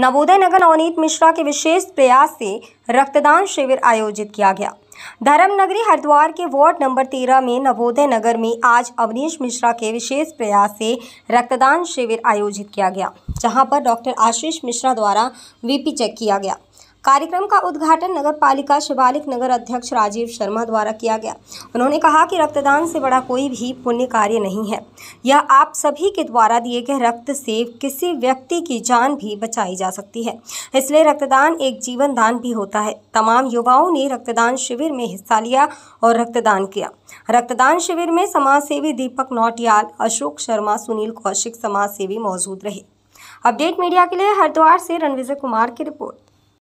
नवोदय नगर नवनीत मिश्रा के विशेष प्रयास से रक्तदान शिविर आयोजित किया गया धर्मनगरी हरिद्वार के वार्ड नंबर तेरह में नवोदय नगर में आज अवनीश मिश्रा के विशेष प्रयास से रक्तदान शिविर आयोजित किया गया जहां पर डॉक्टर आशीष मिश्रा द्वारा वीपी चेक किया गया कार्यक्रम का उद्घाटन नगर पालिका शिवालिक नगर अध्यक्ष राजीव शर्मा द्वारा किया गया उन्होंने कहा कि रक्तदान से बड़ा कोई भी पुण्य कार्य नहीं है यह आप सभी के द्वारा दिए गए रक्त से किसी व्यक्ति की जान भी बचाई जा सकती है इसलिए रक्तदान एक जीवन दान भी होता है तमाम युवाओं ने रक्तदान शिविर में हिस्सा लिया और रक्तदान किया रक्तदान शिविर में समाज सेवी दीपक नौटियाल अशोक शर्मा सुनील कौशिक समाज सेवी मौजूद रहे अपडेट मीडिया के लिए हरिद्वार से रणविजय कुमार की रिपोर्ट